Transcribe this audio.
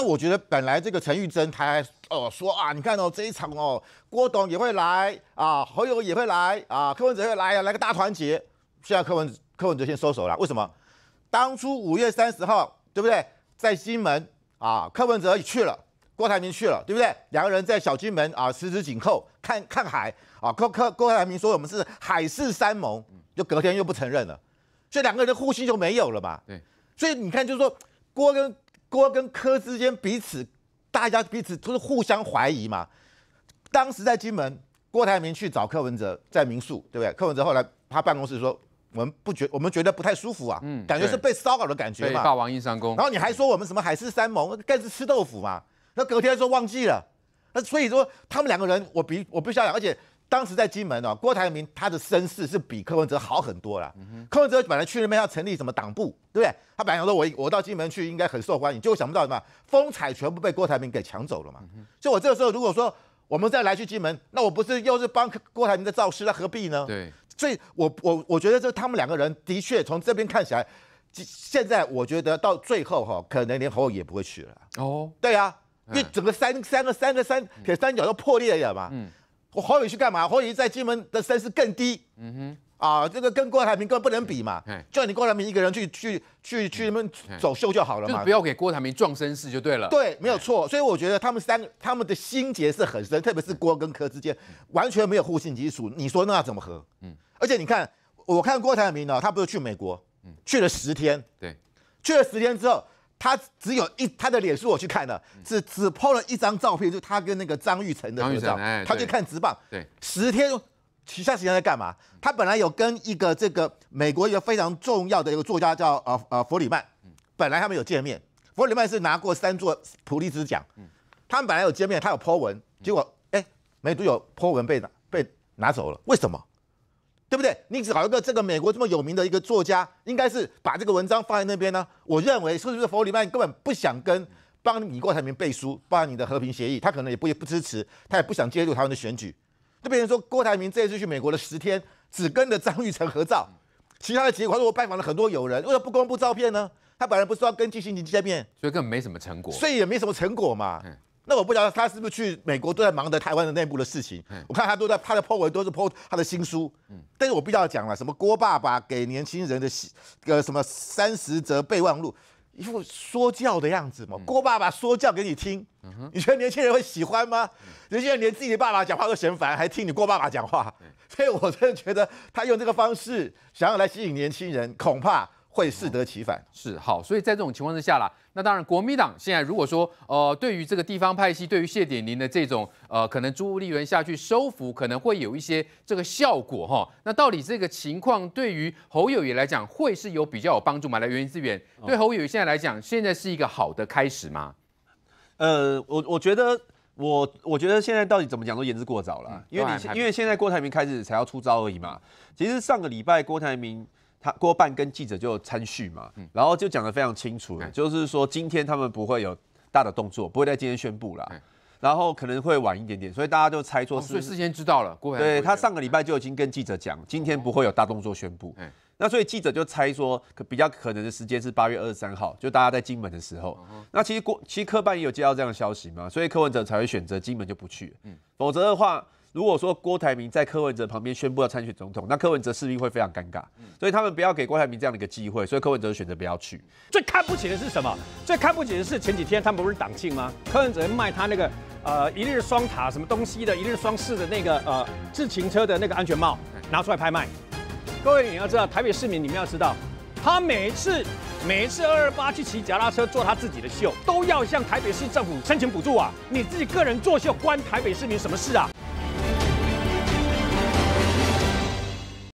那我觉得本来这个陈玉珍他还哦说啊，你看哦这一场哦，郭董也会来啊，好友也会来啊，柯文哲会来啊，来个大团结。现在柯文柯文哲先收手了，为什么？当初五月三十号对不对，在金门啊，柯文哲也去了，郭台铭去了对不对？两个人在小金门啊，十指紧扣，看看海啊，郭柯郭台铭说我们是海誓山盟，就隔天又不承认了，所以两个人的互信就没有了嘛。对，所以你看就是说郭跟。郭跟柯之间彼此，大家彼此都是互相怀疑嘛。当时在金门，郭台铭去找柯文哲在民宿，对不对？柯文哲后来他办公室说：“我们不觉，我们觉得不太舒服啊，嗯，感觉是被骚扰的感觉嘛。”对，霸王硬上弓。然后你还说我们什么海誓山盟，更是吃豆腐嘛。那隔天说忘记了，那所以说他们两个人，我比我不相信，而且。当时在金门呢，郭台铭他的身世是比柯文哲好很多啦。柯文哲本来去那边要成立什么党部，对不对？他本来想说，我我到金门去应该很受欢迎，结果想不到什么风采全部被郭台铭给抢走了嘛。所以，我这个时候如果说我们再来去金门，那我不是又是帮郭台铭在造势那何必呢？对。所以，我我我觉得这他们两个人的确从这边看起来，现在我觉得到最后哈，可能连侯也不会去了。哦，对啊，因为整个三三个三个三铁三角都破裂了嘛。嗯。我侯伟去干嘛？侯伟在金门的声势更低，嗯哼，啊，这个跟郭台铭根本不能比嘛。叫你郭台铭一个人去去去去那边走秀就好了嘛，就不要给郭台铭壮声势就对了。对，没有错。所以我觉得他们三个，他们的心结是很深，特别是郭跟柯之间完全没有互信基础，你说那怎么和？嗯，而且你看，我看郭台铭呢，他不是去美国，嗯，去了十天，对，去了十天之后。他只有一他的脸书，我去看了，是只 po 了一张照片，就他跟那个张玉成的。合照。他就看直棒。对，十天，其他时间在干嘛？他本来有跟一个这个美国一个非常重要的一个作家叫呃呃弗里曼，本来他们有见面。弗里曼是拿过三座普利兹奖，他们本来有见面，他有 po 文，结果哎，没都有 po 文被拿被拿走了，为什么？你找一个这个美国这么有名的一个作家，应该是把这个文章放在那边呢。我认为是不是佛里曼根本不想跟帮你郭台铭背书，帮你的和平协议，他可能也不也不支持，他也不想介入台湾的选举。就边人说郭台铭这次去美国的十天，只跟着张玉成合照，其他的结果说我拜访了很多友人，为什么不公布照片呢？他本来不是要跟季新政见面，所以根本没什么成果，所以也没什么成果嘛。那我不知道他是不是去美国都在忙的台湾的内部的事情，我看他都在他的 po 文都是 po 他的新书，但是我必须要讲了，什么郭爸爸给年轻人的，呃什么三十则备忘录，一副说教的样子嘛，郭爸爸说教给你听，你觉得年轻人会喜欢吗？年轻人连自己的爸爸讲话都嫌烦，还听你郭爸爸讲话，所以我真的觉得他用这个方式想要来吸引年轻人，恐怕。会适得其反，是好，所以在这种情况之下啦，那当然国民党现在如果说，呃，对于这个地方派系，对于谢点麟的这种，呃，可能朱立利下去收服，可能会有一些这个效果哈。那到底这个情况对于侯友友来讲，会是有比较有帮助吗？来源资源对侯友友现在来讲，现在是一个好的开始吗？呃，我我觉得我我觉得现在到底怎么讲都言之过早了，因为你因为现在郭台铭开始才要出招而已嘛。其实上个礼拜郭台铭。他郭半跟记者就参叙嘛，然后就讲的非常清楚了，就是说今天他们不会有大的动作，不会在今天宣布了，然后可能会晚一点点，所以大家就猜错，所以事先知道了。对他上个礼拜就已经跟记者讲，今天不会有大动作宣布，那所以记者就猜说，可比较可能的时间是八月二十三号，就大家在金门的时候。那其实郭其实科办也有接到这样的消息嘛，所以柯文哲才会选择金门就不去，否则的话。如果说郭台铭在柯文哲旁边宣布要参选总统，那柯文哲势必会非常尴尬，所以他们不要给郭台铭这样的一个机会，所以柯文哲选择不要去。最看不起的是什么？最看不起的是前几天他们不是党庆吗？柯文哲卖他那个呃一日双塔什么东西的，一日双式的那个呃自行车的那个安全帽拿出来拍卖。各位你要知道，台北市民你们要知道，他每一次每一次二二八去骑脚踏车做他自己的秀，都要向台北市政府申请补助啊！你自己个人作秀关台北市民什么事啊？